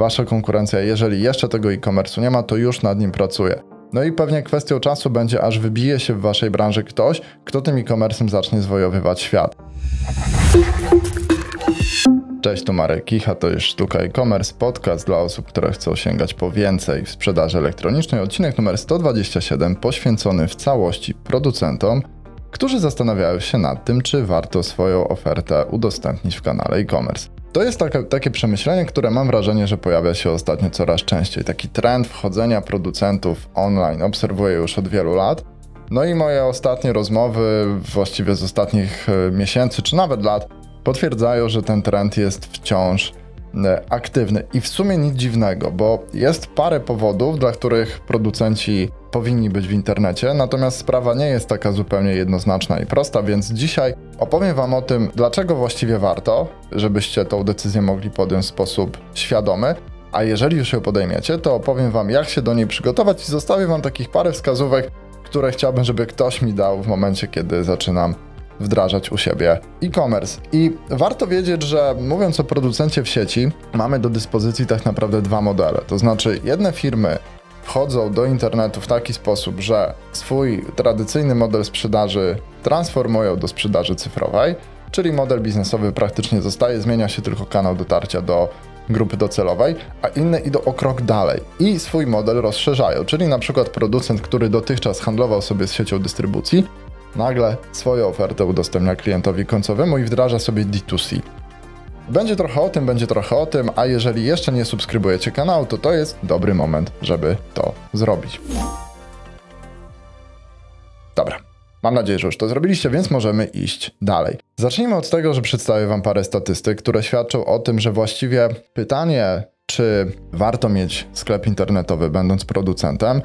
Wasza konkurencja, jeżeli jeszcze tego e-commerce nie ma, to już nad nim pracuje. No i pewnie kwestią czasu będzie, aż wybije się w Waszej branży ktoś, kto tym e-commerce'em zacznie zwojowywać świat. Cześć, tu Marek Kicha, to jest Sztuka e-commerce, podcast dla osób, które chcą sięgać po więcej w sprzedaży elektronicznej. Odcinek numer 127 poświęcony w całości producentom, którzy zastanawiają się nad tym, czy warto swoją ofertę udostępnić w kanale e-commerce. To jest takie, takie przemyślenie, które mam wrażenie, że pojawia się ostatnio coraz częściej. Taki trend wchodzenia producentów online obserwuję już od wielu lat. No i moje ostatnie rozmowy, właściwie z ostatnich e, miesięcy czy nawet lat, potwierdzają, że ten trend jest wciąż E, aktywny. I w sumie nic dziwnego, bo jest parę powodów, dla których producenci powinni być w internecie, natomiast sprawa nie jest taka zupełnie jednoznaczna i prosta, więc dzisiaj opowiem Wam o tym, dlaczego właściwie warto, żebyście tą decyzję mogli podjąć w sposób świadomy. A jeżeli już ją podejmiecie, to opowiem Wam, jak się do niej przygotować i zostawię Wam takich parę wskazówek, które chciałbym, żeby ktoś mi dał w momencie, kiedy zaczynam wdrażać u siebie e-commerce. I warto wiedzieć, że mówiąc o producencie w sieci, mamy do dyspozycji tak naprawdę dwa modele. To znaczy, jedne firmy wchodzą do internetu w taki sposób, że swój tradycyjny model sprzedaży transformują do sprzedaży cyfrowej, czyli model biznesowy praktycznie zostaje, zmienia się tylko kanał dotarcia do grupy docelowej, a inne idą o krok dalej i swój model rozszerzają, czyli na przykład producent, który dotychczas handlował sobie z siecią dystrybucji, nagle swoją ofertę udostępnia klientowi końcowemu i wdraża sobie D2C. Będzie trochę o tym, będzie trochę o tym, a jeżeli jeszcze nie subskrybujecie kanału, to to jest dobry moment, żeby to zrobić. Dobra. Mam nadzieję, że już to zrobiliście, więc możemy iść dalej. Zacznijmy od tego, że przedstawię Wam parę statystyk, które świadczą o tym, że właściwie pytanie, czy warto mieć sklep internetowy, będąc producentem,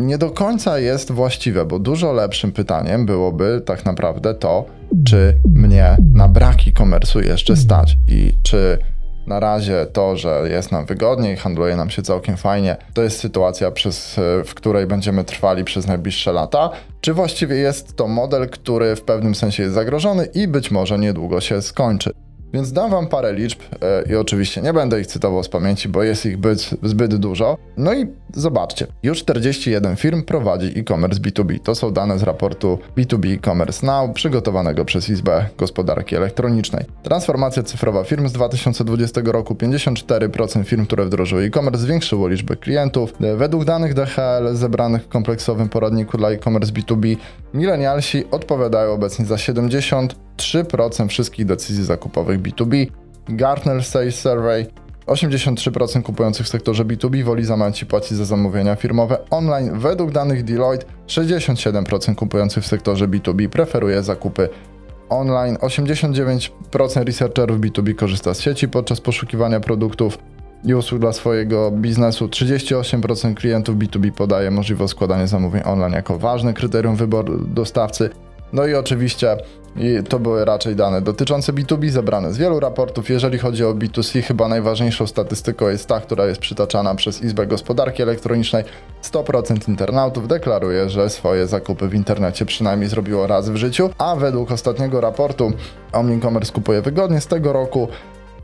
nie do końca jest właściwe, bo dużo lepszym pytaniem byłoby tak naprawdę to, czy mnie na braki komersu jeszcze stać i czy na razie to, że jest nam wygodniej, handluje nam się całkiem fajnie, to jest sytuacja, przez, w której będziemy trwali przez najbliższe lata, czy właściwie jest to model, który w pewnym sensie jest zagrożony i być może niedługo się skończy. Więc dam wam parę liczb e, i oczywiście nie będę ich cytował z pamięci, bo jest ich być zbyt dużo. No i zobaczcie, już 41 firm prowadzi e-commerce B2B. To są dane z raportu B2B e-commerce now przygotowanego przez Izbę Gospodarki Elektronicznej. Transformacja cyfrowa firm z 2020 roku 54% firm, które wdrożyły e-commerce zwiększyło liczbę klientów. E, według danych DHL zebranych w kompleksowym poradniku dla e-commerce B2B milenialsi odpowiadają obecnie za 73% wszystkich decyzji zakupowych B2B. Gartner Sales Survey 83% kupujących w sektorze B2B woli zamaci płacić za zamówienia firmowe online. Według danych Deloitte 67% kupujących w sektorze B2B preferuje zakupy online. 89% researcherów B2B korzysta z sieci podczas poszukiwania produktów i usług dla swojego biznesu. 38% klientów B2B podaje możliwość składania zamówień online jako ważne kryterium wyboru dostawcy. No i oczywiście i to były raczej dane dotyczące B2B zebrane z wielu raportów. Jeżeli chodzi o B2C, chyba najważniejszą statystyką jest ta, która jest przytaczana przez Izbę Gospodarki Elektronicznej. 100% internautów deklaruje, że swoje zakupy w internecie przynajmniej zrobiło raz w życiu, a według ostatniego raportu Omnicommerce kupuje wygodnie z tego roku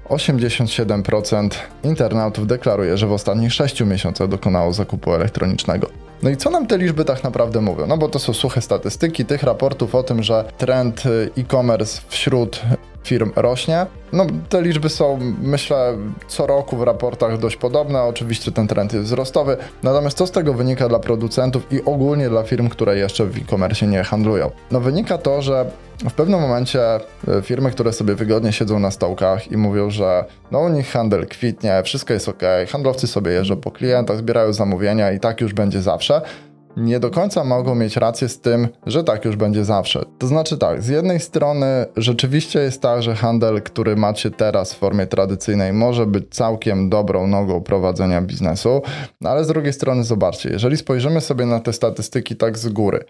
87% internautów deklaruje, że w ostatnich 6 miesiącach dokonało zakupu elektronicznego. No i co nam te liczby tak naprawdę mówią? No bo to są suche statystyki tych raportów o tym, że trend y, e-commerce wśród firm rośnie. No, te liczby są, myślę, co roku w raportach dość podobne. Oczywiście ten trend jest wzrostowy. Natomiast co z tego wynika dla producentów i ogólnie dla firm, które jeszcze w e-commerce nie handlują? No, wynika to, że w pewnym momencie e, firmy, które sobie wygodnie siedzą na stołkach i mówią, że no u nich handel kwitnie, wszystko jest ok, handlowcy sobie jeżdżą po klientach, zbierają zamówienia i tak już będzie zawsze nie do końca mogą mieć rację z tym, że tak już będzie zawsze. To znaczy tak, z jednej strony rzeczywiście jest tak, że handel, który macie teraz w formie tradycyjnej może być całkiem dobrą nogą prowadzenia biznesu, ale z drugiej strony zobaczcie, jeżeli spojrzymy sobie na te statystyki tak z góry,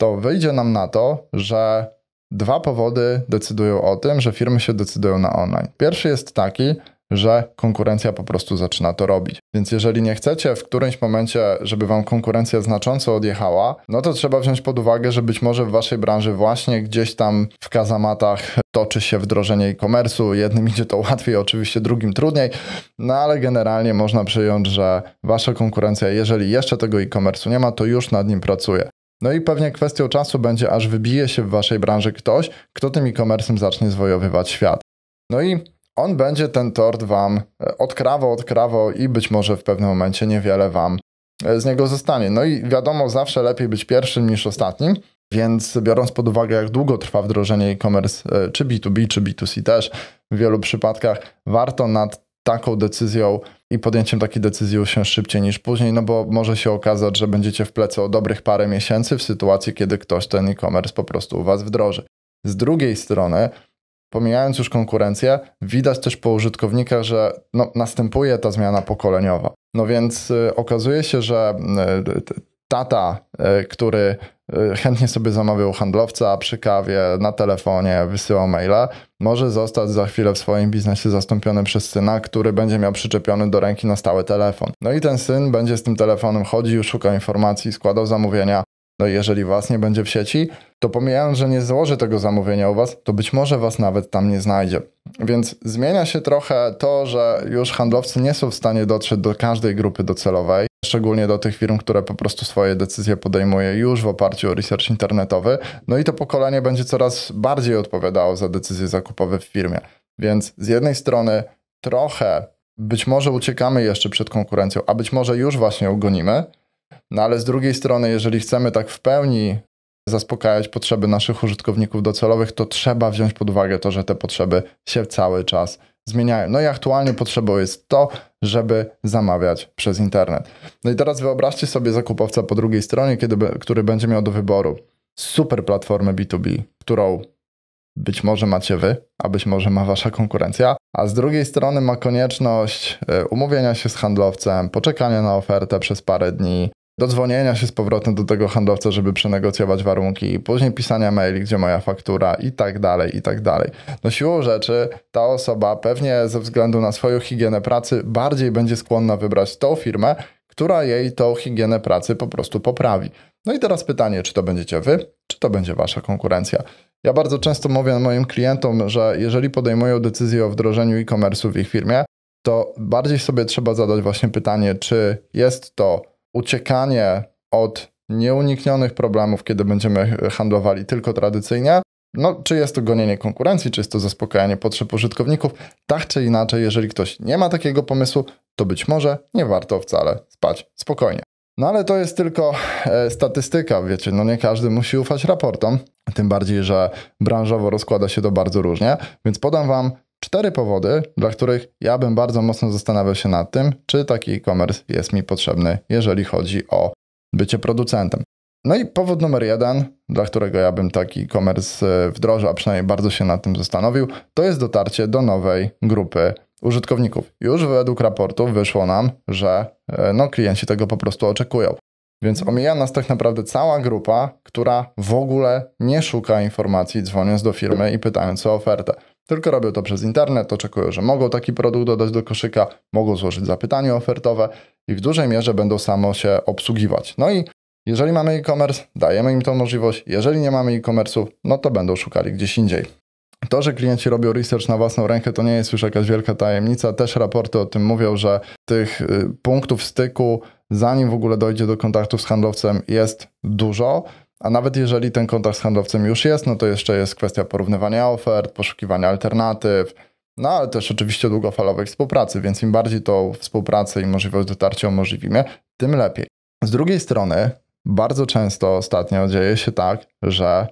to wyjdzie nam na to, że dwa powody decydują o tym, że firmy się decydują na online. Pierwszy jest taki, że konkurencja po prostu zaczyna to robić. Więc jeżeli nie chcecie w którymś momencie, żeby wam konkurencja znacząco odjechała, no to trzeba wziąć pod uwagę, że być może w waszej branży właśnie gdzieś tam w kazamatach toczy się wdrożenie e-commerce'u. Jednym idzie to łatwiej, oczywiście drugim trudniej, no ale generalnie można przyjąć, że wasza konkurencja, jeżeli jeszcze tego e-commerce'u nie ma, to już nad nim pracuje. No i pewnie kwestią czasu będzie, aż wybije się w waszej branży ktoś, kto tym e-commerce'em zacznie zwojowywać świat. No i on będzie ten tort wam e, odkrawał, odkrawał i być może w pewnym momencie niewiele wam e, z niego zostanie. No i wiadomo, zawsze lepiej być pierwszym niż ostatnim, więc biorąc pod uwagę, jak długo trwa wdrożenie e-commerce, e, czy B2B, czy B2C też, w wielu przypadkach warto nad taką decyzją i podjęciem takiej decyzji usiąść szybciej niż później, no bo może się okazać, że będziecie w plecy o dobrych parę miesięcy w sytuacji, kiedy ktoś ten e-commerce po prostu u Was wdroży. Z drugiej strony, Pomijając już konkurencję, widać też po użytkownikach, że no, następuje ta zmiana pokoleniowa. No więc y, okazuje się, że y, tata, y, który y, chętnie sobie zamawiał handlowca przy kawie, na telefonie, wysyłał maile, może zostać za chwilę w swoim biznesie zastąpiony przez syna, który będzie miał przyczepiony do ręki na stały telefon. No i ten syn będzie z tym telefonem chodził, szukał informacji, składał zamówienia, no i jeżeli was nie będzie w sieci, to pomijając, że nie złoży tego zamówienia u was, to być może was nawet tam nie znajdzie. Więc zmienia się trochę to, że już handlowcy nie są w stanie dotrzeć do każdej grupy docelowej, szczególnie do tych firm, które po prostu swoje decyzje podejmuje już w oparciu o research internetowy. No i to pokolenie będzie coraz bardziej odpowiadało za decyzje zakupowe w firmie. Więc z jednej strony trochę być może uciekamy jeszcze przed konkurencją, a być może już właśnie ugonimy, no ale z drugiej strony, jeżeli chcemy tak w pełni zaspokajać potrzeby naszych użytkowników docelowych, to trzeba wziąć pod uwagę to, że te potrzeby się cały czas zmieniają. No i aktualnie potrzebą jest to, żeby zamawiać przez internet. No i teraz wyobraźcie sobie zakupowca po drugiej stronie, kiedy, który będzie miał do wyboru super platformę B2B, którą być może macie wy, a być może ma wasza konkurencja, a z drugiej strony ma konieczność e, umówienia się z handlowcem, poczekania na ofertę przez parę dni, dodzwonienia się z powrotem do tego handlowca, żeby przenegocjować warunki, później pisania maili, gdzie moja faktura i tak dalej, i tak dalej. No siłą rzeczy ta osoba pewnie ze względu na swoją higienę pracy bardziej będzie skłonna wybrać tą firmę, która jej tą higienę pracy po prostu poprawi. No i teraz pytanie, czy to będziecie wy, czy to będzie wasza konkurencja. Ja bardzo często mówię moim klientom, że jeżeli podejmują decyzję o wdrożeniu e-commerce w ich firmie, to bardziej sobie trzeba zadać właśnie pytanie, czy jest to uciekanie od nieuniknionych problemów, kiedy będziemy handlowali tylko tradycyjnie, no, czy jest to gonienie konkurencji, czy jest to zaspokajanie potrzeb użytkowników, tak czy inaczej, jeżeli ktoś nie ma takiego pomysłu, to być może nie warto wcale spać spokojnie. No ale to jest tylko e, statystyka, wiecie, no nie każdy musi ufać raportom, tym bardziej, że branżowo rozkłada się to bardzo różnie, więc podam Wam Cztery powody, dla których ja bym bardzo mocno zastanawiał się nad tym, czy taki e-commerce jest mi potrzebny, jeżeli chodzi o bycie producentem. No i powód numer jeden, dla którego ja bym taki e-commerce e, wdrożył, a przynajmniej bardzo się nad tym zastanowił, to jest dotarcie do nowej grupy użytkowników. Już według raportów wyszło nam, że e, no, klienci tego po prostu oczekują. Więc omija nas tak naprawdę cała grupa, która w ogóle nie szuka informacji, dzwoniąc do firmy i pytając o ofertę. Tylko robią to przez internet, oczekują, że mogą taki produkt dodać do koszyka, mogą złożyć zapytanie ofertowe i w dużej mierze będą samo się obsługiwać. No i jeżeli mamy e-commerce, dajemy im tą możliwość. Jeżeli nie mamy e-commerce'u, no to będą szukali gdzieś indziej. To, że klienci robią research na własną rękę, to nie jest już jakaś wielka tajemnica. Też raporty o tym mówią, że tych y, punktów styku, zanim w ogóle dojdzie do kontaktu z handlowcem, jest dużo. A nawet jeżeli ten kontakt z handlowcem już jest, no to jeszcze jest kwestia porównywania ofert, poszukiwania alternatyw, no ale też oczywiście długofalowej współpracy, więc im bardziej tą współpracę i możliwość dotarcia umożliwimy, tym lepiej. Z drugiej strony, bardzo często ostatnio dzieje się tak, że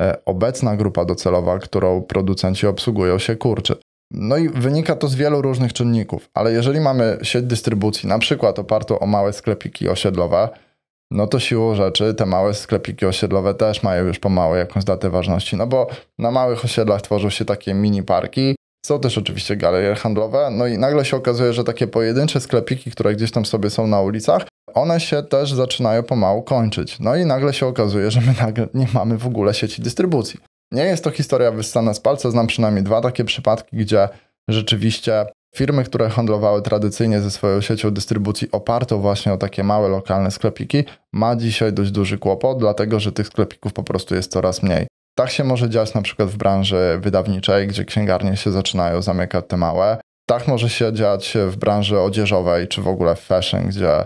e, obecna grupa docelowa, którą producenci obsługują, się kurczy. No i wynika to z wielu różnych czynników, ale jeżeli mamy sieć dystrybucji, na przykład opartą o małe sklepiki osiedlowe, no to siłą rzeczy te małe sklepiki osiedlowe też mają już pomału jakąś datę ważności, no bo na małych osiedlach tworzą się takie mini parki, są też oczywiście galerie handlowe, no i nagle się okazuje, że takie pojedyncze sklepiki, które gdzieś tam sobie są na ulicach, one się też zaczynają pomału kończyć. No i nagle się okazuje, że my nagle nie mamy w ogóle sieci dystrybucji. Nie jest to historia wyssana z palca, znam przynajmniej dwa takie przypadki, gdzie rzeczywiście Firmy, które handlowały tradycyjnie ze swoją siecią dystrybucji opartą właśnie o takie małe lokalne sklepiki, ma dzisiaj dość duży kłopot, dlatego że tych sklepików po prostu jest coraz mniej. Tak się może dziać na przykład w branży wydawniczej, gdzie księgarnie się zaczynają zamykać te małe. Tak może się dziać w branży odzieżowej czy w ogóle w fashion, gdzie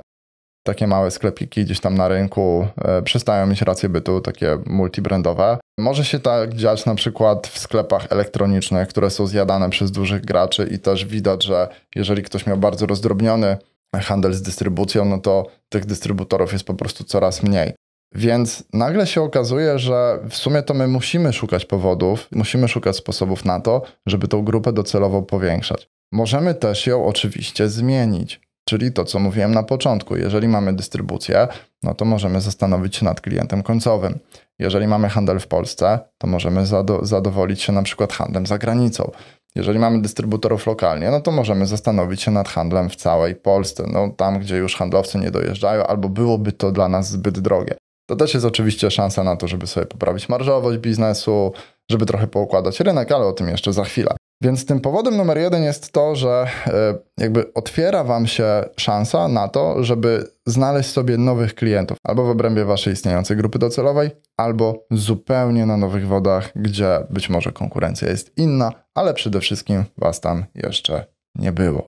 takie małe sklepiki gdzieś tam na rynku e, przestają mieć rację bytu, takie multibrandowe. Może się tak dziać na przykład w sklepach elektronicznych, które są zjadane przez dużych graczy i też widać, że jeżeli ktoś miał bardzo rozdrobniony handel z dystrybucją, no to tych dystrybutorów jest po prostu coraz mniej. Więc nagle się okazuje, że w sumie to my musimy szukać powodów, musimy szukać sposobów na to, żeby tą grupę docelowo powiększać. Możemy też ją oczywiście zmienić. Czyli to, co mówiłem na początku, jeżeli mamy dystrybucję, no to możemy zastanowić się nad klientem końcowym. Jeżeli mamy handel w Polsce, to możemy zado zadowolić się na przykład handlem za granicą. Jeżeli mamy dystrybutorów lokalnie, no to możemy zastanowić się nad handlem w całej Polsce, no tam, gdzie już handlowcy nie dojeżdżają, albo byłoby to dla nas zbyt drogie. To też jest oczywiście szansa na to, żeby sobie poprawić marżowość biznesu, żeby trochę poukładać rynek, ale o tym jeszcze za chwilę. Więc tym powodem numer jeden jest to, że e, jakby otwiera Wam się szansa na to, żeby znaleźć sobie nowych klientów albo w obrębie Waszej istniejącej grupy docelowej, albo zupełnie na nowych wodach, gdzie być może konkurencja jest inna, ale przede wszystkim Was tam jeszcze nie było.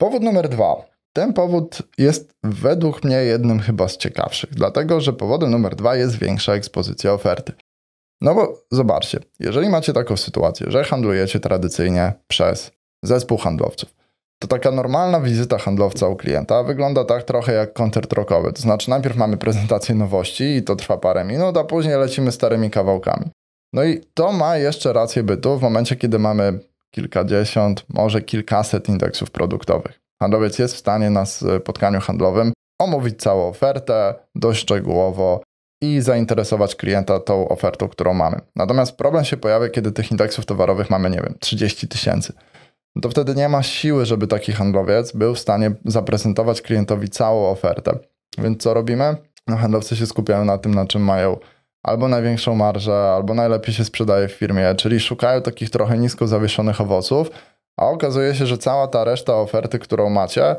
Powód numer dwa. Ten powód jest według mnie jednym chyba z ciekawszych, dlatego że powodem numer dwa jest większa ekspozycja oferty. No bo zobaczcie, jeżeli macie taką sytuację, że handlujecie tradycyjnie przez zespół handlowców, to taka normalna wizyta handlowca u klienta wygląda tak trochę jak koncert rockowy. To znaczy, najpierw mamy prezentację nowości i to trwa parę minut, a później lecimy starymi kawałkami. No i to ma jeszcze rację bytu w momencie, kiedy mamy kilkadziesiąt, może kilkaset indeksów produktowych. Handlowiec jest w stanie na spotkaniu handlowym omówić całą ofertę dość szczegółowo, i zainteresować klienta tą ofertą, którą mamy. Natomiast problem się pojawia, kiedy tych indeksów towarowych mamy, nie wiem, 30 tysięcy. To wtedy nie ma siły, żeby taki handlowiec był w stanie zaprezentować klientowi całą ofertę. Więc co robimy? No, handlowcy się skupiają na tym, na czym mają albo największą marżę, albo najlepiej się sprzedaje w firmie, czyli szukają takich trochę nisko zawieszonych owoców, a okazuje się, że cała ta reszta oferty, którą macie,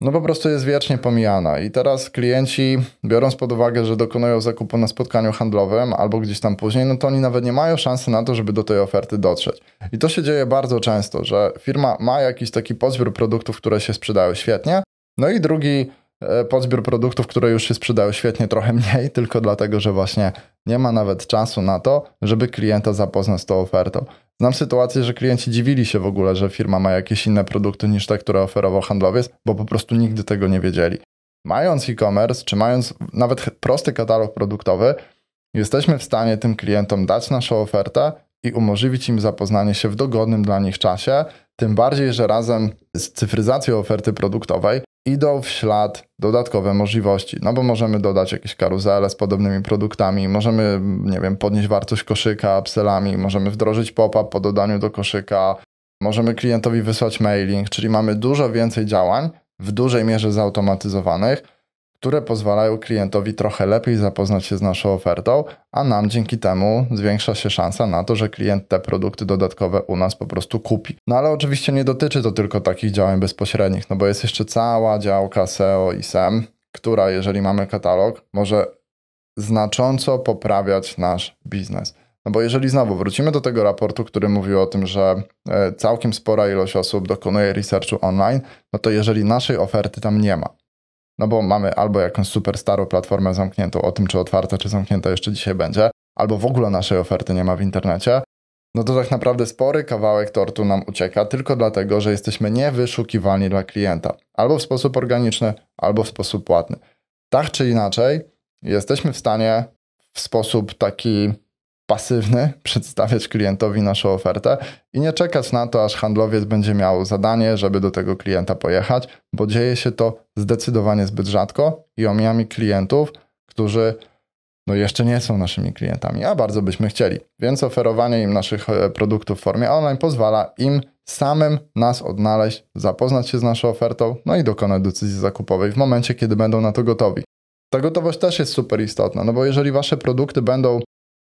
no po prostu jest wiecznie pomijana. I teraz klienci, biorąc pod uwagę, że dokonują zakupu na spotkaniu handlowym albo gdzieś tam później, no to oni nawet nie mają szansy na to, żeby do tej oferty dotrzeć. I to się dzieje bardzo często, że firma ma jakiś taki podzbiór produktów, które się sprzedają świetnie, no i drugi e, podzbiór produktów, które już się sprzedają świetnie, trochę mniej, tylko dlatego, że właśnie nie ma nawet czasu na to, żeby klienta zapoznać z tą ofertą. Znam sytuację, że klienci dziwili się w ogóle, że firma ma jakieś inne produkty niż te, które oferował handlowiec, bo po prostu nigdy tego nie wiedzieli. Mając e-commerce, czy mając nawet prosty katalog produktowy, jesteśmy w stanie tym klientom dać naszą ofertę i umożliwić im zapoznanie się w dogodnym dla nich czasie, tym bardziej, że razem z cyfryzacją oferty produktowej idą w ślad dodatkowe możliwości, no bo możemy dodać jakieś karuzele z podobnymi produktami, możemy, nie wiem, podnieść wartość koszyka upsellami, możemy wdrożyć pop-up po dodaniu do koszyka, możemy klientowi wysłać mailing, czyli mamy dużo więcej działań, w dużej mierze zautomatyzowanych, które pozwalają klientowi trochę lepiej zapoznać się z naszą ofertą, a nam dzięki temu zwiększa się szansa na to, że klient te produkty dodatkowe u nas po prostu kupi. No ale oczywiście nie dotyczy to tylko takich działań bezpośrednich, no bo jest jeszcze cała działka SEO i SEM, która, jeżeli mamy katalog, może znacząco poprawiać nasz biznes. No bo jeżeli znowu wrócimy do tego raportu, który mówił o tym, że e, całkiem spora ilość osób dokonuje researchu online, no to jeżeli naszej oferty tam nie ma, no bo mamy albo jakąś super starą platformę zamkniętą, o tym czy otwarta, czy zamknięta jeszcze dzisiaj będzie, albo w ogóle naszej oferty nie ma w internecie, no to tak naprawdę spory kawałek tortu nam ucieka tylko dlatego, że jesteśmy niewyszukiwalni dla klienta, albo w sposób organiczny, albo w sposób płatny. Tak czy inaczej, jesteśmy w stanie w sposób taki pasywny, przedstawiać klientowi naszą ofertę i nie czekać na to, aż handlowiec będzie miał zadanie, żeby do tego klienta pojechać, bo dzieje się to zdecydowanie zbyt rzadko i omijamy klientów, którzy no jeszcze nie są naszymi klientami, a bardzo byśmy chcieli. Więc oferowanie im naszych e, produktów w formie online pozwala im samym nas odnaleźć, zapoznać się z naszą ofertą, no i dokonać decyzji zakupowej w momencie, kiedy będą na to gotowi. Ta gotowość też jest super istotna, no bo jeżeli wasze produkty będą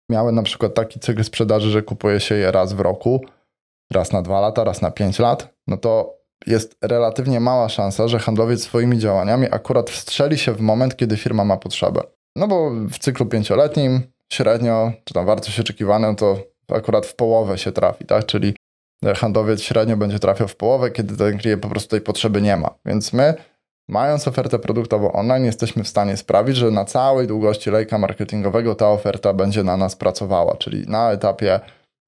Miały, na przykład taki cykl sprzedaży, że kupuje się je raz w roku, raz na dwa lata, raz na pięć lat, no to jest relatywnie mała szansa, że handlowiec swoimi działaniami akurat wstrzeli się w moment, kiedy firma ma potrzebę. No bo w cyklu pięcioletnim średnio, czy tam wartość oczekiwaną, to akurat w połowę się trafi, tak? Czyli handlowiec średnio będzie trafiał w połowę, kiedy ten klient po prostu tej potrzeby nie ma. Więc my Mając ofertę produktową online, jesteśmy w stanie sprawić, że na całej długości lejka marketingowego ta oferta będzie na nas pracowała, czyli na etapie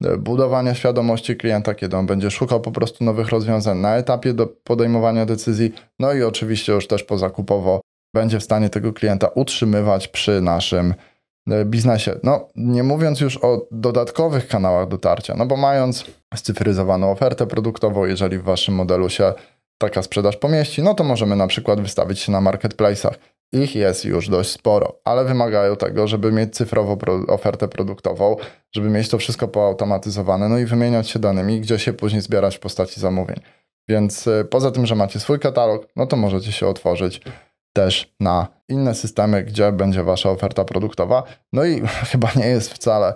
e, budowania świadomości klienta, kiedy on będzie szukał po prostu nowych rozwiązań, na etapie do podejmowania decyzji, no i oczywiście już też pozakupowo będzie w stanie tego klienta utrzymywać przy naszym e, biznesie. No, nie mówiąc już o dodatkowych kanałach dotarcia, no bo mając scyfryzowaną ofertę produktową, jeżeli w waszym modelu się taka sprzedaż pomieści, no to możemy na przykład wystawić się na marketplace'ach. Ich jest już dość sporo, ale wymagają tego, żeby mieć cyfrową ofertę produktową, żeby mieć to wszystko poautomatyzowane, no i wymieniać się danymi, gdzie się później zbierać w postaci zamówień. Więc e, poza tym, że macie swój katalog, no to możecie się otworzyć też na inne systemy, gdzie będzie wasza oferta produktowa. No i chyba nie jest wcale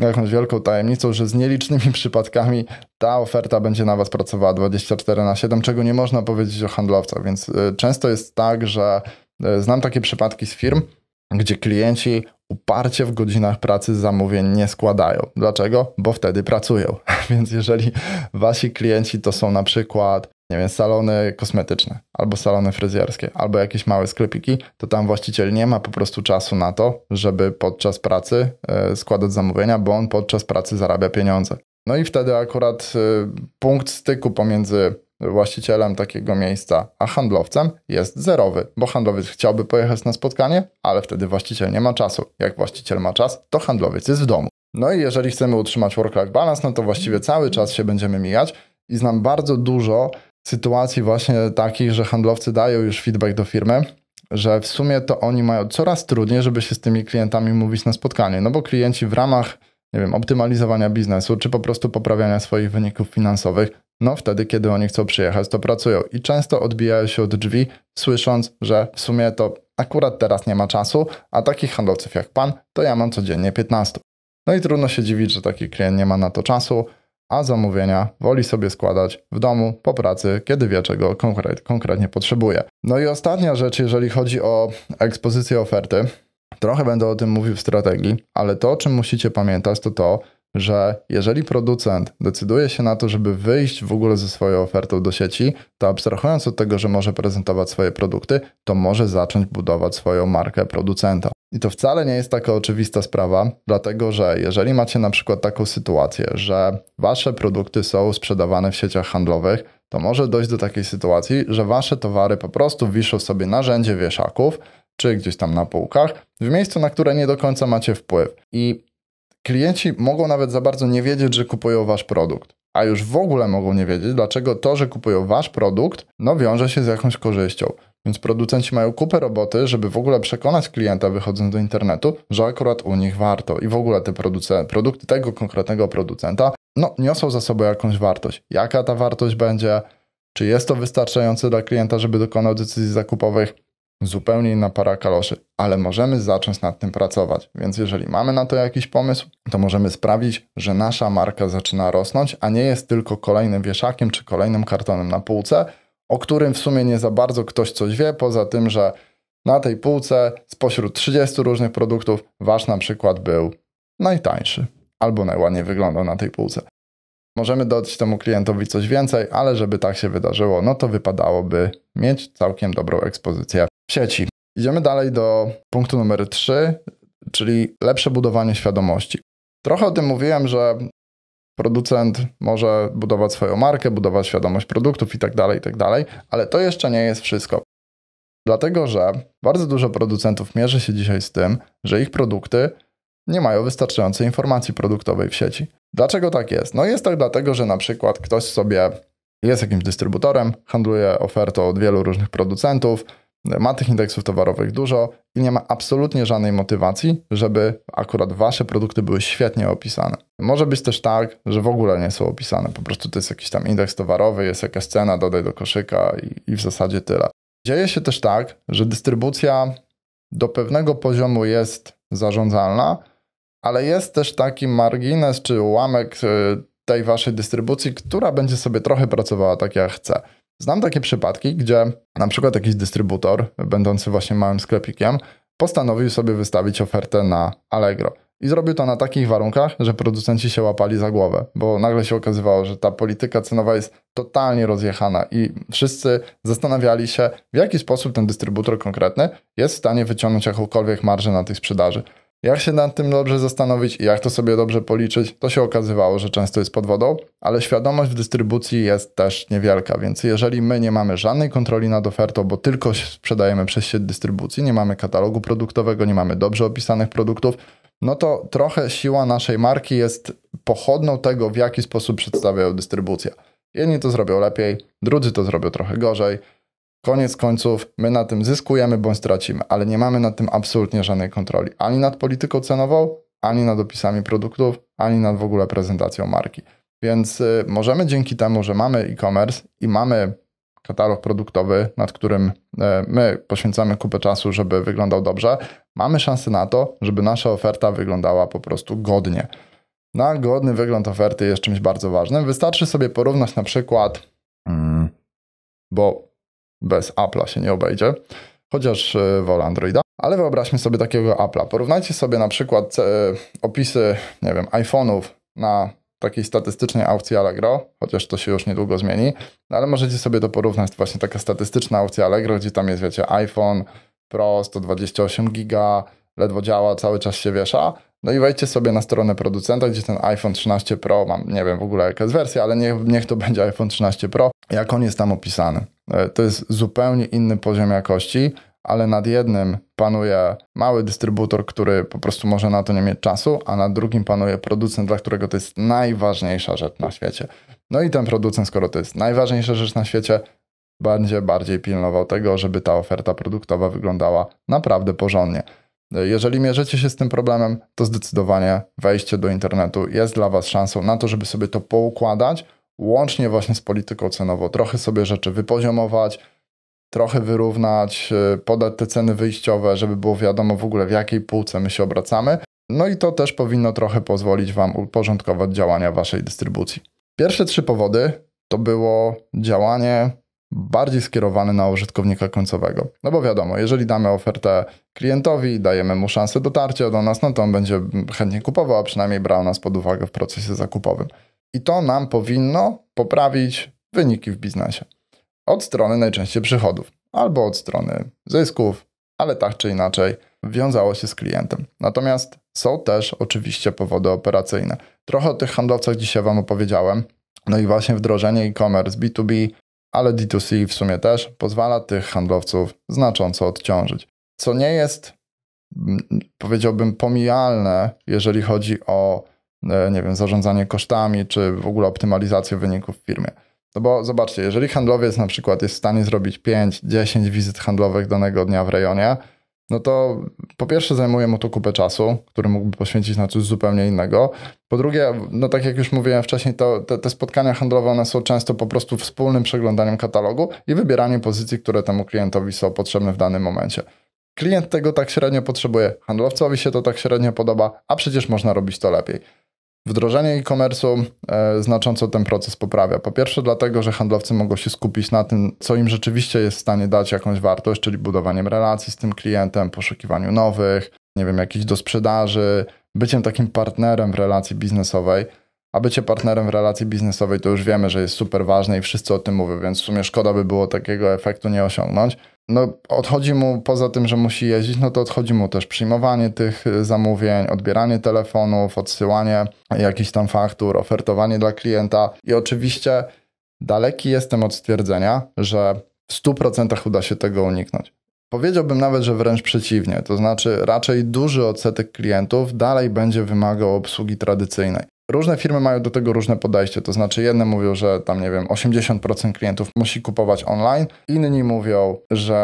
jakąś wielką tajemnicą, że z nielicznymi przypadkami ta oferta będzie na Was pracowała 24 na 7, czego nie można powiedzieć o handlowcach. Więc y, często jest tak, że y, znam takie przypadki z firm, gdzie klienci uparcie w godzinach pracy zamówień nie składają. Dlaczego? Bo wtedy pracują. Więc jeżeli wasi klienci to są na przykład nie wiem, salony kosmetyczne, albo salony fryzjerskie, albo jakieś małe sklepiki, to tam właściciel nie ma po prostu czasu na to, żeby podczas pracy e, składać zamówienia, bo on podczas pracy zarabia pieniądze. No i wtedy akurat e, punkt styku pomiędzy właścicielem takiego miejsca a handlowcem jest zerowy, bo handlowiec chciałby pojechać na spotkanie, ale wtedy właściciel nie ma czasu. Jak właściciel ma czas, to handlowiec jest w domu. No i jeżeli chcemy utrzymać work-life balance, no to właściwie cały czas się będziemy mijać i znam bardzo dużo sytuacji właśnie takich, że handlowcy dają już feedback do firmy, że w sumie to oni mają coraz trudniej, żeby się z tymi klientami mówić na spotkanie, no bo klienci w ramach, nie wiem, optymalizowania biznesu, czy po prostu poprawiania swoich wyników finansowych, no wtedy, kiedy oni chcą przyjechać, to pracują i często odbijają się od drzwi, słysząc, że w sumie to akurat teraz nie ma czasu, a takich handlowców jak pan, to ja mam codziennie 15. No i trudno się dziwić, że taki klient nie ma na to czasu, a zamówienia woli sobie składać w domu, po pracy, kiedy wie czego konkret, konkretnie potrzebuje. No i ostatnia rzecz, jeżeli chodzi o ekspozycję oferty, trochę będę o tym mówił w strategii, ale to, o czym musicie pamiętać, to to, że jeżeli producent decyduje się na to, żeby wyjść w ogóle ze swoją ofertą do sieci, to abstrahując od tego, że może prezentować swoje produkty, to może zacząć budować swoją markę producenta. I to wcale nie jest taka oczywista sprawa, dlatego że jeżeli macie na przykład taką sytuację, że wasze produkty są sprzedawane w sieciach handlowych, to może dojść do takiej sytuacji, że wasze towary po prostu wiszą sobie narzędzie wieszaków, czy gdzieś tam na półkach, w miejscu, na które nie do końca macie wpływ. I klienci mogą nawet za bardzo nie wiedzieć, że kupują wasz produkt. A już w ogóle mogą nie wiedzieć, dlaczego to, że kupują wasz produkt, no wiąże się z jakąś korzyścią. Więc producenci mają kupę roboty, żeby w ogóle przekonać klienta wychodząc do internetu, że akurat u nich warto i w ogóle te produkty tego konkretnego producenta no, niosą za sobą jakąś wartość. Jaka ta wartość będzie? Czy jest to wystarczające dla klienta, żeby dokonał decyzji zakupowych? Zupełnie inna para kaloszy, ale możemy zacząć nad tym pracować. Więc jeżeli mamy na to jakiś pomysł, to możemy sprawić, że nasza marka zaczyna rosnąć, a nie jest tylko kolejnym wieszakiem czy kolejnym kartonem na półce, o którym w sumie nie za bardzo ktoś coś wie, poza tym, że na tej półce spośród 30 różnych produktów wasz na przykład był najtańszy albo najładniej wyglądał na tej półce. Możemy dodać temu klientowi coś więcej, ale żeby tak się wydarzyło, no to wypadałoby mieć całkiem dobrą ekspozycję w sieci. Idziemy dalej do punktu numer 3, czyli lepsze budowanie świadomości. Trochę o tym mówiłem, że producent może budować swoją markę, budować świadomość produktów itd., tak itd., tak ale to jeszcze nie jest wszystko. Dlatego, że bardzo dużo producentów mierzy się dzisiaj z tym, że ich produkty nie mają wystarczającej informacji produktowej w sieci. Dlaczego tak jest? No jest tak dlatego, że na przykład ktoś sobie jest jakimś dystrybutorem, handluje ofertą od wielu różnych producentów, ma tych indeksów towarowych dużo i nie ma absolutnie żadnej motywacji, żeby akurat wasze produkty były świetnie opisane. Może być też tak, że w ogóle nie są opisane, po prostu to jest jakiś tam indeks towarowy, jest jakaś cena, dodaj do koszyka i, i w zasadzie tyle. Dzieje się też tak, że dystrybucja do pewnego poziomu jest zarządzalna, ale jest też taki margines czy ułamek y, tej waszej dystrybucji, która będzie sobie trochę pracowała tak jak chce. Znam takie przypadki, gdzie na przykład jakiś dystrybutor, będący właśnie małym sklepikiem, postanowił sobie wystawić ofertę na Allegro. I zrobił to na takich warunkach, że producenci się łapali za głowę, bo nagle się okazywało, że ta polityka cenowa jest totalnie rozjechana i wszyscy zastanawiali się, w jaki sposób ten dystrybutor konkretny jest w stanie wyciągnąć jakąkolwiek marżę na tej sprzedaży. Jak się nad tym dobrze zastanowić i jak to sobie dobrze policzyć, to się okazywało, że często jest pod wodą, ale świadomość w dystrybucji jest też niewielka, więc jeżeli my nie mamy żadnej kontroli nad ofertą, bo tylko sprzedajemy przez sieć dystrybucji, nie mamy katalogu produktowego, nie mamy dobrze opisanych produktów, no to trochę siła naszej marki jest pochodną tego, w jaki sposób przedstawiają dystrybucję. dystrybucja. Jedni to zrobią lepiej, drudzy to zrobią trochę gorzej. Koniec końców my na tym zyskujemy bądź stracimy, ale nie mamy nad tym absolutnie żadnej kontroli ani nad polityką cenową, ani nad opisami produktów, ani nad w ogóle prezentacją marki. Więc y, możemy dzięki temu, że mamy e-commerce i mamy katalog produktowy, nad którym y, my poświęcamy kupę czasu, żeby wyglądał dobrze, mamy szansę na to, żeby nasza oferta wyglądała po prostu godnie. Na godny wygląd oferty jest czymś bardzo ważnym. Wystarczy sobie porównać na przykład, mm, bo bez Apple'a się nie obejdzie, chociaż e, wolę Androida. Ale wyobraźmy sobie takiego Apple'a. Porównajcie sobie na przykład e, opisy, nie wiem, iPhone'ów na takiej statystycznej aukcji Allegro, chociaż to się już niedługo zmieni, no ale możecie sobie to porównać, to właśnie taka statystyczna aukcja Allegro, gdzie tam jest, wiecie, iPhone Pro 128 giga, ledwo działa, cały czas się wiesza, no i wejdźcie sobie na stronę producenta, gdzie ten iPhone 13 Pro, mam nie wiem w ogóle jaka jest wersja, ale niech, niech to będzie iPhone 13 Pro, jak on jest tam opisany. E, to jest zupełnie inny poziom jakości, ale nad jednym panuje mały dystrybutor, który po prostu może na to nie mieć czasu, a nad drugim panuje producent, dla którego to jest najważniejsza rzecz na świecie. No i ten producent, skoro to jest najważniejsza rzecz na świecie, będzie bardziej pilnował tego, żeby ta oferta produktowa wyglądała naprawdę porządnie. Jeżeli mierzycie się z tym problemem, to zdecydowanie wejście do internetu jest dla Was szansą na to, żeby sobie to poukładać, łącznie właśnie z polityką cenową, trochę sobie rzeczy wypoziomować, trochę wyrównać, y, podać te ceny wyjściowe, żeby było wiadomo w ogóle w jakiej półce my się obracamy. No i to też powinno trochę pozwolić Wam uporządkować działania Waszej dystrybucji. Pierwsze trzy powody to było działanie bardziej skierowany na użytkownika końcowego. No bo wiadomo, jeżeli damy ofertę klientowi, dajemy mu szansę dotarcia do nas, no to on będzie chętnie kupował, a przynajmniej brał nas pod uwagę w procesie zakupowym. I to nam powinno poprawić wyniki w biznesie. Od strony najczęściej przychodów, albo od strony zysków, ale tak czy inaczej wiązało się z klientem. Natomiast są też oczywiście powody operacyjne. Trochę o tych handlowcach dzisiaj Wam opowiedziałem. No i właśnie wdrożenie e-commerce B2B ale D2C w sumie też pozwala tych handlowców znacząco odciążyć. Co nie jest, mm, powiedziałbym, pomijalne, jeżeli chodzi o e, nie wiem, zarządzanie kosztami, czy w ogóle optymalizację wyników w firmie. No bo zobaczcie, jeżeli handlowiec na przykład jest w stanie zrobić 5-10 wizyt handlowych danego dnia w rejonie, no to po pierwsze zajmuje mu to kupę czasu, który mógłby poświęcić na coś zupełnie innego. Po drugie, no tak jak już mówiłem wcześniej, to te, te spotkania handlowe one są często po prostu wspólnym przeglądaniem katalogu i wybieraniem pozycji, które temu klientowi są potrzebne w danym momencie. Klient tego tak średnio potrzebuje, handlowcowi się to tak średnio podoba, a przecież można robić to lepiej. Wdrożenie e commerce znacząco ten proces poprawia. Po pierwsze, dlatego, że handlowcy mogą się skupić na tym, co im rzeczywiście jest w stanie dać jakąś wartość, czyli budowaniem relacji z tym klientem, poszukiwaniu nowych, nie wiem, jakichś do sprzedaży, byciem takim partnerem w relacji biznesowej. A bycie partnerem w relacji biznesowej to już wiemy, że jest super ważne i wszyscy o tym mówią, więc w sumie szkoda by było takiego efektu nie osiągnąć. No, odchodzi mu poza tym, że musi jeździć, no to odchodzi mu też przyjmowanie tych y, zamówień, odbieranie telefonów, odsyłanie jakichś tam faktur, ofertowanie dla klienta. I oczywiście daleki jestem od stwierdzenia, że w 100% uda się tego uniknąć. Powiedziałbym nawet, że wręcz przeciwnie, to znaczy raczej duży odsetek klientów dalej będzie wymagał obsługi tradycyjnej. Różne firmy mają do tego różne podejście, to znaczy jedne mówią, że tam nie wiem, 80% klientów musi kupować online, inni mówią, że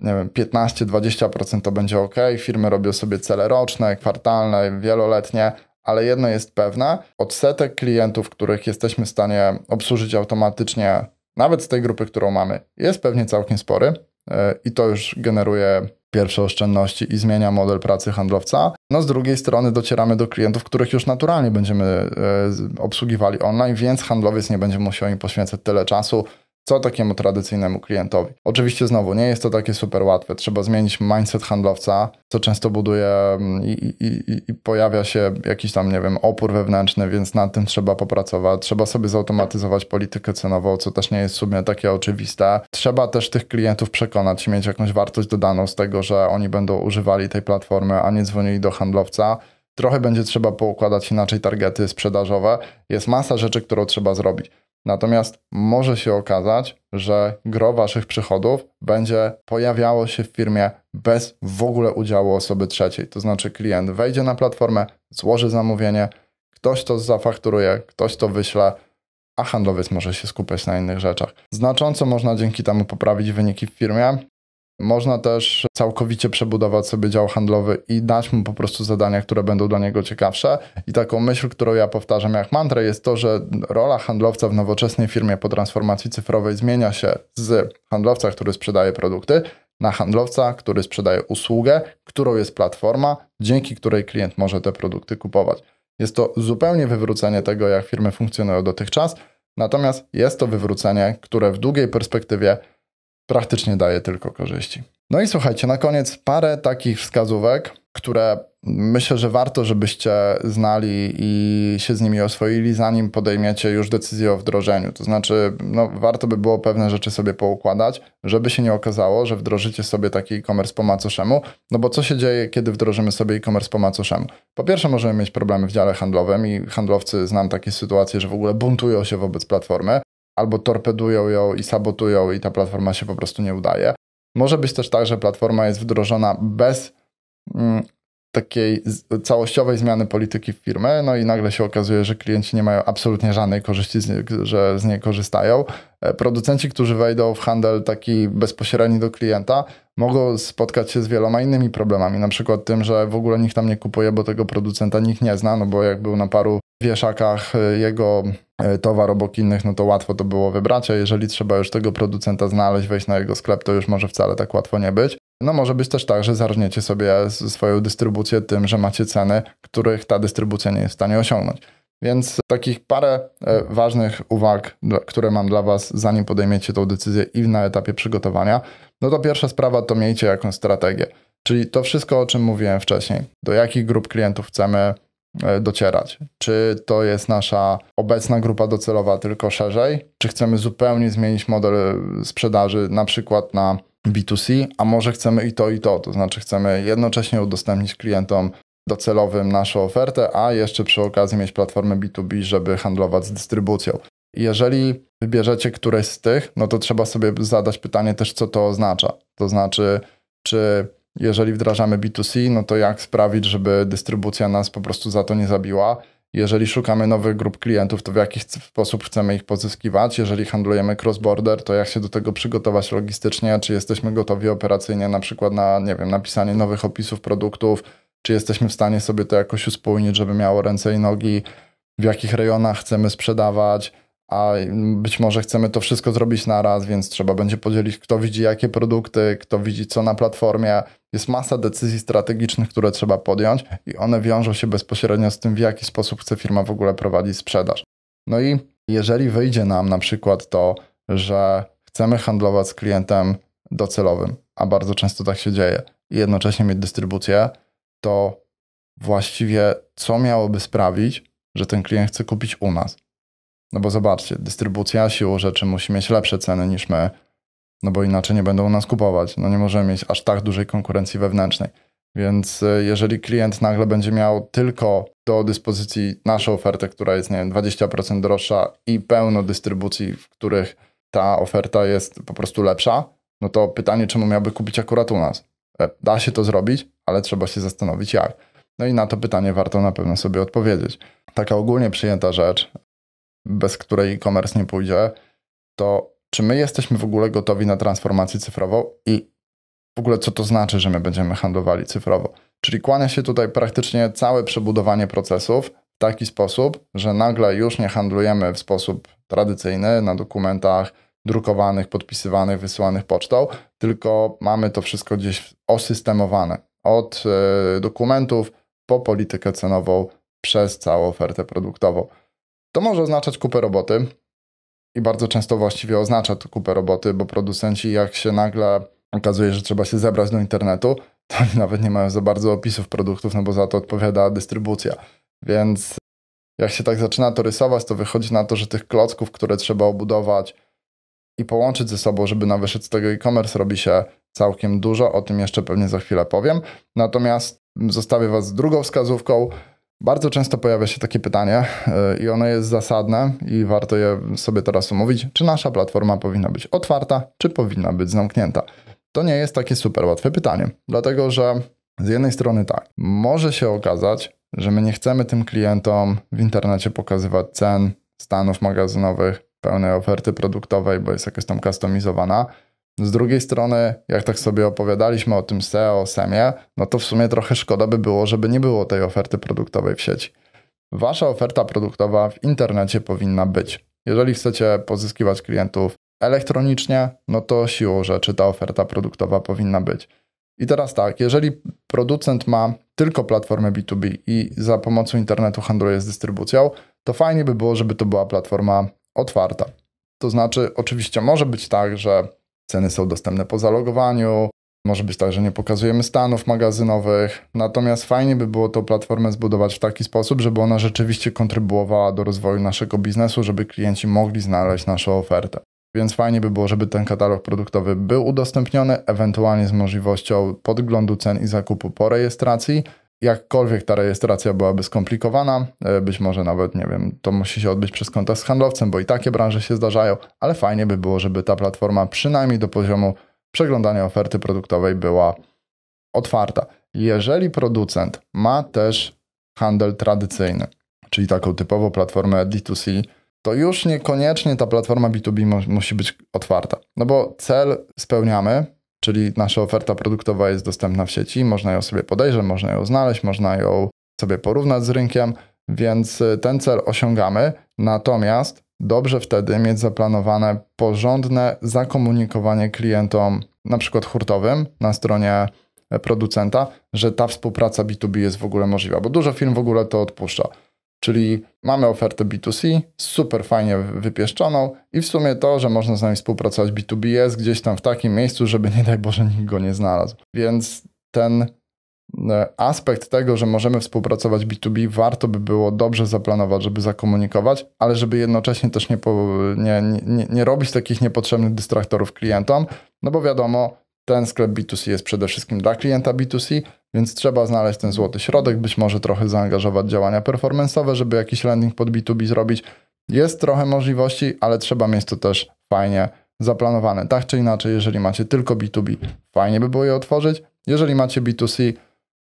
nie wiem, 15-20% to będzie ok, firmy robią sobie cele roczne, kwartalne, wieloletnie, ale jedno jest pewne, odsetek klientów, których jesteśmy w stanie obsłużyć automatycznie, nawet z tej grupy, którą mamy, jest pewnie całkiem spory e, i to już generuje pierwsze oszczędności i zmienia model pracy handlowca. No z drugiej strony docieramy do klientów, których już naturalnie będziemy e, obsługiwali online, więc handlowiec nie będzie musiał im poświęcać tyle czasu, co takiemu tradycyjnemu klientowi. Oczywiście znowu nie jest to takie super łatwe. Trzeba zmienić mindset handlowca, co często buduje mm, i, i, i, pojawia się jakiś tam, nie wiem, opór wewnętrzny, więc nad tym trzeba popracować. Trzeba sobie zautomatyzować politykę cenową, co też nie jest w sumie takie oczywiste. Trzeba też tych klientów przekonać i mieć jakąś wartość dodaną z tego, że oni będą używali tej platformy, a nie dzwonili do handlowca trochę będzie trzeba poukładać inaczej targety sprzedażowe. Jest masa rzeczy, którą trzeba zrobić. Natomiast może się okazać, że gro waszych przychodów będzie pojawiało się w firmie bez w ogóle udziału osoby trzeciej. To znaczy klient wejdzie na platformę, złoży zamówienie, ktoś to zafakturuje, ktoś to wyśle, a handlowiec może się skupiać na innych rzeczach. Znacząco można dzięki temu poprawić wyniki w firmie, można też całkowicie przebudować sobie dział handlowy i dać mu po prostu zadania, które będą dla niego ciekawsze. I taką myśl, którą ja powtarzam jak mantrę, jest to, że rola handlowca w nowoczesnej firmie po transformacji cyfrowej zmienia się z handlowca, który sprzedaje produkty, na handlowca, który sprzedaje usługę, którą jest platforma, dzięki której klient może te produkty kupować. Jest to zupełnie wywrócenie tego, jak firmy funkcjonują dotychczas, natomiast jest to wywrócenie, które w długiej perspektywie praktycznie daje tylko korzyści. No i słuchajcie, na koniec parę takich wskazówek, które myślę, że warto, żebyście znali i się z nimi oswoili, zanim podejmiecie już decyzję o wdrożeniu. To znaczy, no, warto by było pewne rzeczy sobie poukładać, żeby się nie okazało, że wdrożycie sobie taki e-commerce po macoszemu. No bo co się dzieje, kiedy wdrożymy sobie e-commerce po macoszemu? Po pierwsze, możemy mieć problemy w dziale handlowym i handlowcy, znam takie sytuacje, że w ogóle buntują się wobec platformy, albo torpedują ją i sabotują i ta platforma się po prostu nie udaje. Może być też tak, że platforma jest wdrożona bez mm, takiej całościowej zmiany polityki firmy, no i nagle się okazuje, że klienci nie mają absolutnie żadnej korzyści, z nie, że z niej korzystają. E, producenci, którzy wejdą w handel taki bezpośredni do klienta, mogą spotkać się z wieloma innymi problemami, na przykład tym, że w ogóle nikt tam nie kupuje, bo tego producenta nikt nie zna, no bo jak był na paru wieszakach y, jego y, towar obok innych, no to łatwo to było wybrać, a jeżeli trzeba już tego producenta znaleźć, wejść na jego sklep, to już może wcale tak łatwo nie być. No może być też tak, że zarżniecie sobie swoją dystrybucję tym, że macie ceny, których ta dystrybucja nie jest w stanie osiągnąć. Więc takich parę e, ważnych uwag, które mam dla Was, zanim podejmiecie tą decyzję i na etapie przygotowania. No to pierwsza sprawa to miejcie jakąś strategię. Czyli to wszystko, o czym mówiłem wcześniej. Do jakich grup klientów chcemy E, docierać. Czy to jest nasza obecna grupa docelowa tylko szerzej, czy chcemy zupełnie zmienić model e, sprzedaży na przykład na B2C, a może chcemy i to i to, to znaczy chcemy jednocześnie udostępnić klientom docelowym naszą ofertę, a jeszcze przy okazji mieć platformę B2B, żeby handlować z dystrybucją. Jeżeli wybierzecie któreś z tych, no to trzeba sobie zadać pytanie też, co to oznacza. To znaczy, czy jeżeli wdrażamy B2C, no to jak sprawić, żeby dystrybucja nas po prostu za to nie zabiła? Jeżeli szukamy nowych grup klientów, to w jaki sposób chcemy ich pozyskiwać? Jeżeli handlujemy cross-border, to jak się do tego przygotować logistycznie? Czy jesteśmy gotowi operacyjnie na przykład na, nie wiem, napisanie nowych opisów produktów? Czy jesteśmy w stanie sobie to jakoś uspójnić, żeby miało ręce i nogi? W jakich rejonach chcemy sprzedawać? a być może chcemy to wszystko zrobić na raz, więc trzeba będzie podzielić, kto widzi jakie produkty, kto widzi co na platformie. Jest masa decyzji strategicznych, które trzeba podjąć, i one wiążą się bezpośrednio z tym, w jaki sposób chce firma w ogóle prowadzić sprzedaż. No i jeżeli wyjdzie nam na przykład to, że chcemy handlować z klientem docelowym, a bardzo często tak się dzieje, i jednocześnie mieć dystrybucję, to właściwie co miałoby sprawić, że ten klient chce kupić u nas? No bo zobaczcie, dystrybucja siłą rzeczy musi mieć lepsze ceny niż my, no bo inaczej nie będą nas kupować. No nie możemy mieć aż tak dużej konkurencji wewnętrznej. Więc e, jeżeli klient nagle będzie miał tylko do dyspozycji naszą ofertę, która jest, nie wiem, 20% droższa i pełno dystrybucji, w których ta oferta jest po prostu lepsza, no to pytanie, czemu miałby kupić akurat u nas? E, da się to zrobić, ale trzeba się zastanowić jak. No i na to pytanie warto na pewno sobie odpowiedzieć. Taka ogólnie przyjęta rzecz, bez której e-commerce nie pójdzie, to czy my jesteśmy w ogóle gotowi na transformację cyfrową i w ogóle co to znaczy, że my będziemy handlowali cyfrowo? Czyli kłania się tutaj praktycznie całe przebudowanie procesów w taki sposób, że nagle już nie handlujemy w sposób tradycyjny na dokumentach drukowanych, podpisywanych, wysyłanych pocztą, tylko mamy to wszystko gdzieś osystemowane od e, dokumentów po politykę cenową przez całą ofertę produktową. To może oznaczać kupę roboty i bardzo często właściwie oznacza to kupę roboty, bo producenci jak się nagle okazuje, że trzeba się zebrać do internetu, to oni nawet nie mają za bardzo opisów produktów, no bo za to odpowiada dystrybucja. Więc jak się tak zaczyna to rysować, to wychodzi na to, że tych klocków, które trzeba obudować i połączyć ze sobą, żeby na wyszedł z tego e-commerce, robi się całkiem dużo. O tym jeszcze pewnie za chwilę powiem. Natomiast zostawię Was z drugą wskazówką – bardzo często pojawia się takie pytanie e, i ono jest zasadne i warto je sobie teraz omówić, czy nasza platforma powinna być otwarta, czy powinna być zamknięta. To nie jest takie super łatwe pytanie, dlatego że z jednej strony tak, może się okazać, że my nie chcemy tym klientom w internecie pokazywać cen, stanów magazynowych, pełnej oferty produktowej, bo jest jakaś tam customizowana. Z drugiej strony, jak tak sobie opowiadaliśmy o tym SEO, SEMie, no to w sumie trochę szkoda by było, żeby nie było tej oferty produktowej w sieci. Wasza oferta produktowa w internecie powinna być. Jeżeli chcecie pozyskiwać klientów elektronicznie, no to siłą rzeczy ta oferta produktowa powinna być. I teraz tak, jeżeli producent ma tylko platformę B2B i za pomocą internetu handluje z dystrybucją, to fajnie by było, żeby to była platforma otwarta. To znaczy, oczywiście może być tak, że Ceny są dostępne po zalogowaniu. Może być tak, że nie pokazujemy stanów magazynowych. Natomiast fajnie by było tą platformę zbudować w taki sposób, żeby ona rzeczywiście kontrybuowała do rozwoju naszego biznesu, żeby klienci mogli znaleźć naszą ofertę. Więc fajnie by było, żeby ten katalog produktowy był udostępniony, ewentualnie z możliwością podglądu cen i zakupu po rejestracji jakkolwiek ta rejestracja byłaby skomplikowana, e, być może nawet, nie wiem, to musi się odbyć przez kontakt z handlowcem, bo i takie branże się zdarzają, ale fajnie by było, żeby ta platforma przynajmniej do poziomu przeglądania oferty produktowej była otwarta. Jeżeli producent ma też handel tradycyjny, czyli taką typową platformę D2C, to już niekoniecznie ta platforma B2B musi być otwarta. No bo cel spełniamy, czyli nasza oferta produktowa jest dostępna w sieci, można ją sobie podejrzeć, można ją znaleźć, można ją sobie porównać z rynkiem, więc y, ten cel osiągamy. Natomiast dobrze wtedy mieć zaplanowane porządne zakomunikowanie klientom, na przykład hurtowym na stronie e, producenta, że ta współpraca B2B jest w ogóle możliwa, bo dużo firm w ogóle to odpuszcza. Czyli mamy ofertę B2C, super fajnie wypieszczoną i w sumie to, że można z nami współpracować B2B jest gdzieś tam w takim miejscu, żeby nie daj Boże nikt go nie znalazł. Więc ten e, aspekt tego, że możemy współpracować B2B, warto by było dobrze zaplanować, żeby zakomunikować, ale żeby jednocześnie też nie, nie, nie, nie robić takich niepotrzebnych dystraktorów klientom, no bo wiadomo, ten sklep B2C jest przede wszystkim dla klienta B2C, więc trzeba znaleźć ten złoty środek, być może trochę zaangażować działania performanceowe, żeby jakiś landing pod B2B zrobić. Jest trochę możliwości, ale trzeba mieć to też fajnie zaplanowane. Tak czy inaczej, jeżeli macie tylko B2B, fajnie by było je otworzyć. Jeżeli macie B2C,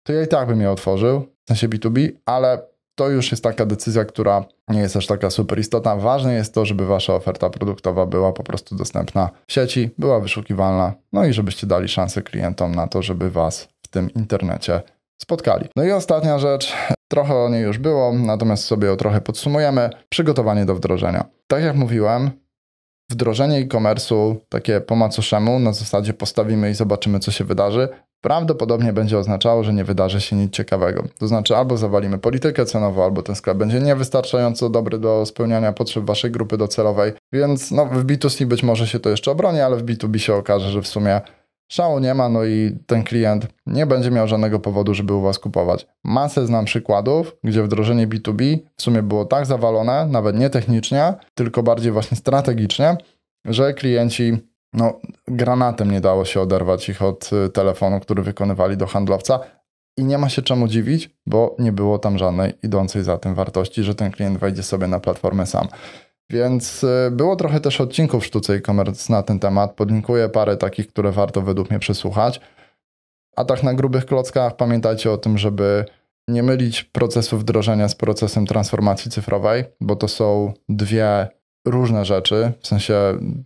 to ja i tak bym je otworzył, w sensie B2B, ale to już jest taka decyzja, która nie jest aż taka super istotna. Ważne jest to, żeby wasza oferta produktowa była po prostu dostępna w sieci, była wyszukiwalna, no i żebyście dali szansę klientom na to, żeby was w tym internecie spotkali. No i ostatnia rzecz, trochę o niej już było, natomiast sobie ją trochę podsumujemy. Przygotowanie do wdrożenia. Tak jak mówiłem, wdrożenie e-commerce'u takie po macoszemu, na zasadzie postawimy i zobaczymy, co się wydarzy, prawdopodobnie będzie oznaczało, że nie wydarzy się nic ciekawego. To znaczy albo zawalimy politykę cenową, albo ten sklep będzie niewystarczająco dobry do spełniania potrzeb waszej grupy docelowej, więc no, w B2C być może się to jeszcze obroni, ale w B2B się okaże, że w sumie Szału nie ma, no i ten klient nie będzie miał żadnego powodu, żeby u Was kupować. Masę znam przykładów, gdzie wdrożenie B2B w sumie było tak zawalone, nawet nie technicznie, tylko bardziej właśnie strategicznie, że klienci no, granatem nie dało się oderwać ich od y, telefonu, który wykonywali do handlowca. I nie ma się czemu dziwić, bo nie było tam żadnej idącej za tym wartości, że ten klient wejdzie sobie na platformę sam. Więc e, było trochę też odcinków Sztuce i Komerc na ten temat. Podlinkuję parę takich, które warto według mnie przesłuchać. A tak na grubych klockach pamiętajcie o tym, żeby nie mylić procesu wdrożenia z procesem transformacji cyfrowej, bo to są dwie różne rzeczy. W sensie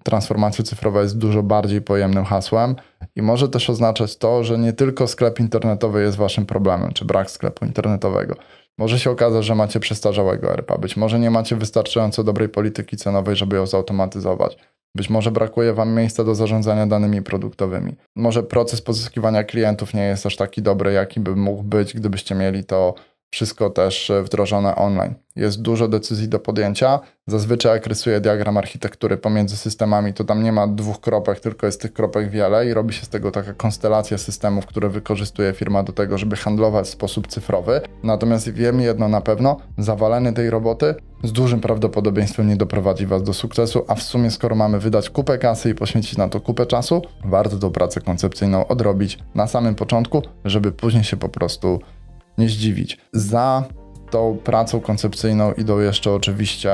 transformacja cyfrowa jest dużo bardziej pojemnym hasłem i może też oznaczać to, że nie tylko sklep internetowy jest waszym problemem, czy brak sklepu internetowego. Może się okazać, że macie przestarzałego RPA, być może nie macie wystarczająco dobrej polityki cenowej, żeby ją zautomatyzować. Być może brakuje Wam miejsca do zarządzania danymi produktowymi. Może proces pozyskiwania klientów nie jest aż taki dobry, jaki by mógł być, gdybyście mieli to wszystko też e, wdrożone online. Jest dużo decyzji do podjęcia. Zazwyczaj jak rysuję diagram architektury pomiędzy systemami, to tam nie ma dwóch kropek, tylko jest tych kropek wiele i robi się z tego taka konstelacja systemów, które wykorzystuje firma do tego, żeby handlować w sposób cyfrowy. Natomiast wiem jedno na pewno, zawalenie tej roboty z dużym prawdopodobieństwem nie doprowadzi Was do sukcesu, a w sumie skoro mamy wydać kupę kasy i poświęcić na to kupę czasu, warto tą pracę koncepcyjną odrobić na samym początku, żeby później się po prostu nie zdziwić. Za tą pracą koncepcyjną idą jeszcze oczywiście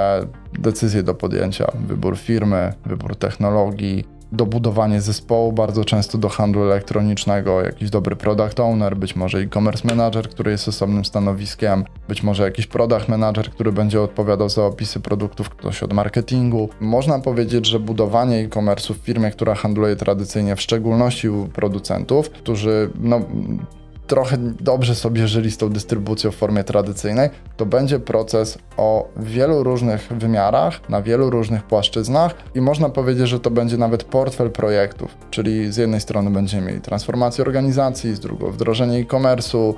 decyzje do podjęcia, wybór firmy, wybór technologii, dobudowanie zespołu, bardzo często do handlu elektronicznego, jakiś dobry product owner, być może e-commerce manager, który jest osobnym stanowiskiem, być może jakiś product manager, który będzie odpowiadał za opisy produktów, ktoś od marketingu. Można powiedzieć, że budowanie e-commerce w firmie, która handluje tradycyjnie, w szczególności u producentów, którzy no, trochę dobrze sobie żyli z tą dystrybucją w formie tradycyjnej, to będzie proces o wielu różnych wymiarach, na wielu różnych płaszczyznach i można powiedzieć, że to będzie nawet portfel projektów, czyli z jednej strony będziemy mieli transformację organizacji, z drugiej wdrożenie e-commerce'u,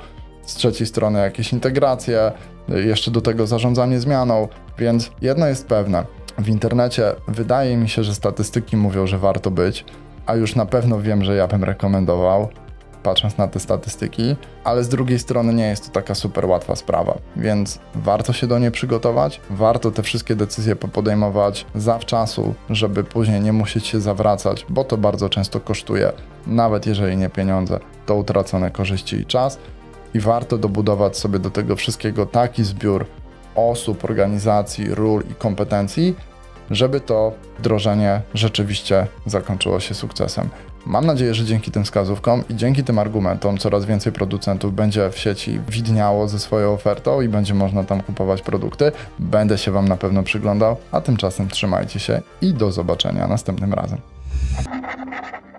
z trzeciej strony jakieś integracje, jeszcze do tego zarządzanie zmianą, więc jedno jest pewne, w internecie wydaje mi się, że statystyki mówią, że warto być, a już na pewno wiem, że ja bym rekomendował patrząc na te statystyki, ale z drugiej strony nie jest to taka super łatwa sprawa, więc warto się do niej przygotować, warto te wszystkie decyzje podejmować zawczasu, żeby później nie musieć się zawracać, bo to bardzo często kosztuje, nawet jeżeli nie pieniądze, to utracone korzyści i czas. I warto dobudować sobie do tego wszystkiego taki zbiór osób, organizacji, ról i kompetencji, żeby to wdrożenie rzeczywiście zakończyło się sukcesem. Mam nadzieję, że dzięki tym wskazówkom i dzięki tym argumentom coraz więcej producentów będzie w sieci widniało ze swoją ofertą i będzie można tam kupować produkty. Będę się Wam na pewno przyglądał, a tymczasem trzymajcie się i do zobaczenia następnym razem.